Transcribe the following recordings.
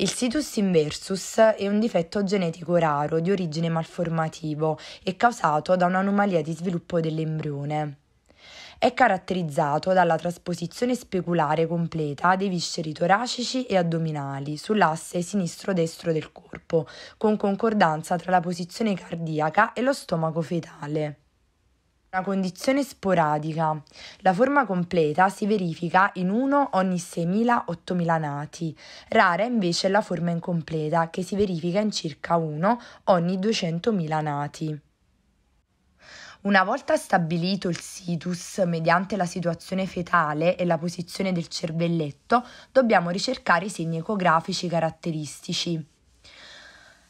Il situs inversus è un difetto genetico raro di origine malformativo e causato da un'anomalia di sviluppo dell'embrione. È caratterizzato dalla trasposizione speculare completa dei visceri toracici e addominali sull'asse sinistro-destro del corpo, con concordanza tra la posizione cardiaca e lo stomaco fetale una condizione sporadica. La forma completa si verifica in uno ogni 6.000-8.000 nati, rara invece è la forma incompleta che si verifica in circa uno ogni 200.000 nati. Una volta stabilito il situs mediante la situazione fetale e la posizione del cervelletto, dobbiamo ricercare i segni ecografici caratteristici.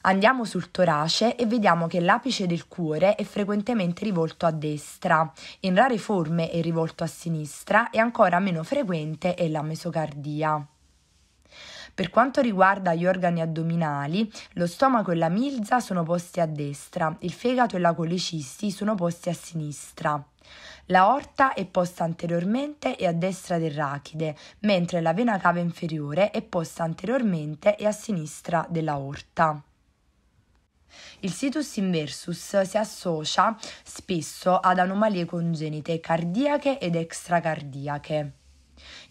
Andiamo sul torace e vediamo che l'apice del cuore è frequentemente rivolto a destra, in rare forme è rivolto a sinistra e ancora meno frequente è la mesocardia. Per quanto riguarda gli organi addominali, lo stomaco e la milza sono posti a destra, il fegato e la colecisti sono posti a sinistra. La orta è posta anteriormente e a destra del rachide, mentre la vena cava inferiore è posta anteriormente e a sinistra della orta. Il situs inversus si associa spesso ad anomalie congenite cardiache ed extracardiache.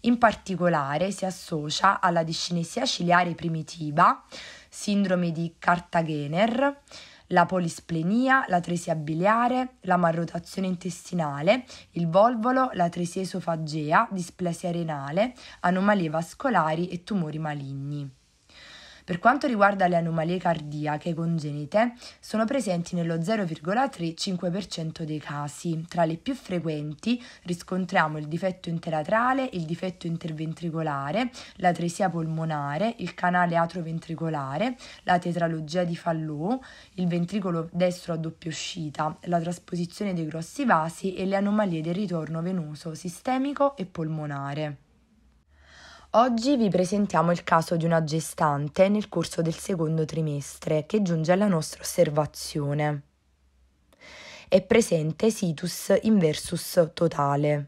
In particolare si associa alla discinesia ciliare primitiva, sindrome di Cartagener, la polisplenia, la tresia biliare, la marrotazione intestinale, il volvolo, la tresia esofagea, displasia renale, anomalie vascolari e tumori maligni. Per quanto riguarda le anomalie cardiache congenite, sono presenti nello 0,35% dei casi. Tra le più frequenti riscontriamo il difetto interatrale, il difetto interventricolare, l'atresia polmonare, il canale atroventricolare, la tetralogia di Fallot, il ventricolo destro a doppia uscita, la trasposizione dei grossi vasi e le anomalie del ritorno venoso sistemico e polmonare. Oggi vi presentiamo il caso di una gestante nel corso del secondo trimestre che giunge alla nostra osservazione. È presente situs inversus totale.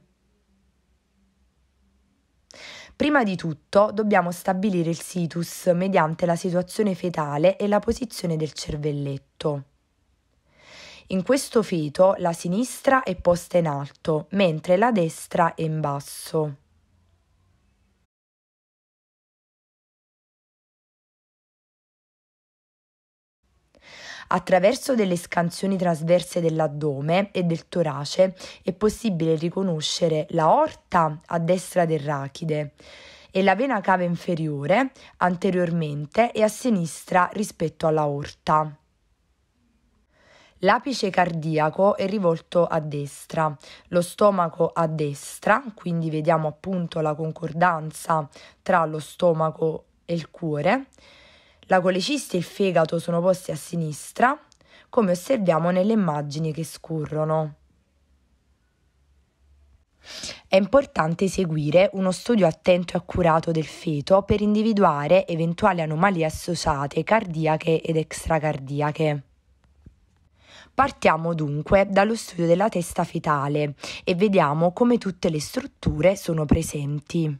Prima di tutto dobbiamo stabilire il situs mediante la situazione fetale e la posizione del cervelletto. In questo feto la sinistra è posta in alto, mentre la destra è in basso. Attraverso delle scansioni trasverse dell'addome e del torace è possibile riconoscere la orta a destra del rachide e la vena cava inferiore anteriormente e a sinistra rispetto alla orta. L'apice cardiaco è rivolto a destra, lo stomaco a destra, quindi vediamo appunto la concordanza tra lo stomaco e il cuore, la colecista e il fegato sono posti a sinistra, come osserviamo nelle immagini che scorrono. È importante seguire uno studio attento e accurato del feto per individuare eventuali anomalie associate cardiache ed extracardiache. Partiamo dunque dallo studio della testa fetale e vediamo come tutte le strutture sono presenti.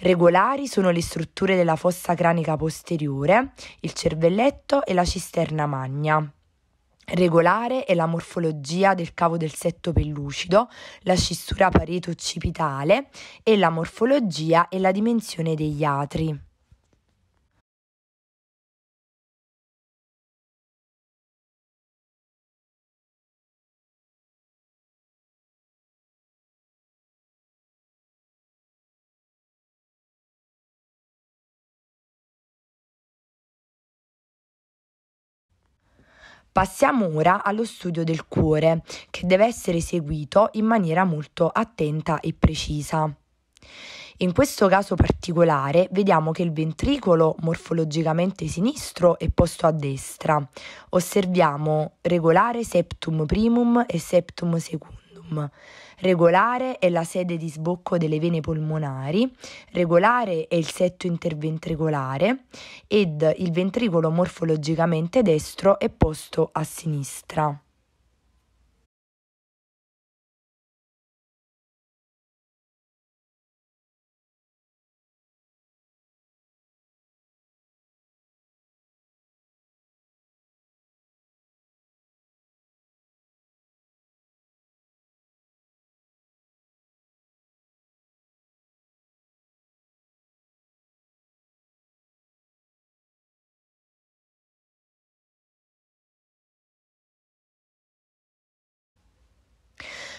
Regolari sono le strutture della fossa cranica posteriore, il cervelletto e la cisterna magna. Regolare è la morfologia del cavo del setto pellucido, la scissura pareto occipitale e la morfologia e la dimensione degli atri. Passiamo ora allo studio del cuore, che deve essere seguito in maniera molto attenta e precisa. In questo caso particolare vediamo che il ventricolo morfologicamente sinistro è posto a destra. Osserviamo regolare septum primum e septum secundum curriculum, regolare è la sede di sbocco delle vene polmonari, regolare è il setto interventricolare ed il ventricolo morfologicamente destro è posto a sinistra.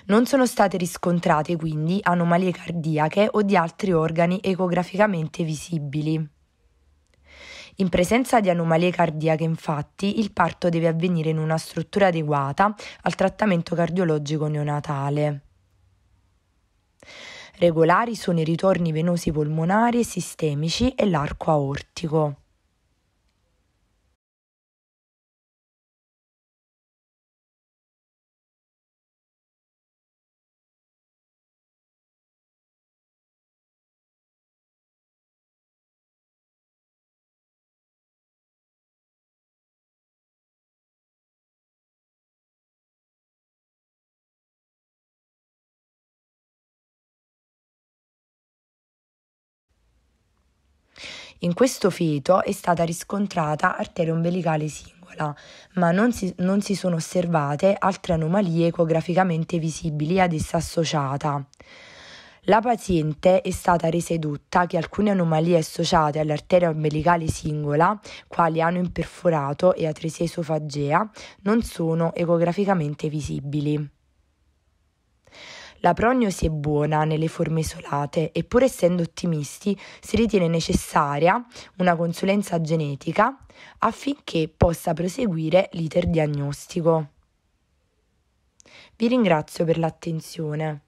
Non sono state riscontrate quindi anomalie cardiache o di altri organi ecograficamente visibili. In presenza di anomalie cardiache, infatti, il parto deve avvenire in una struttura adeguata al trattamento cardiologico neonatale. Regolari sono i ritorni venosi polmonari e sistemici e l'arco aortico. In questo feto è stata riscontrata arteria ombelicale singola, ma non si, non si sono osservate altre anomalie ecograficamente visibili ad essa associata. La paziente è stata resa edotta che alcune anomalie associate all'arteria ombelicale singola, quali ano imperforato e atresia esofagea, non sono ecograficamente visibili. La prognosi è buona nelle forme isolate e pur essendo ottimisti si ritiene necessaria una consulenza genetica affinché possa proseguire l'iter diagnostico. Vi ringrazio per l'attenzione.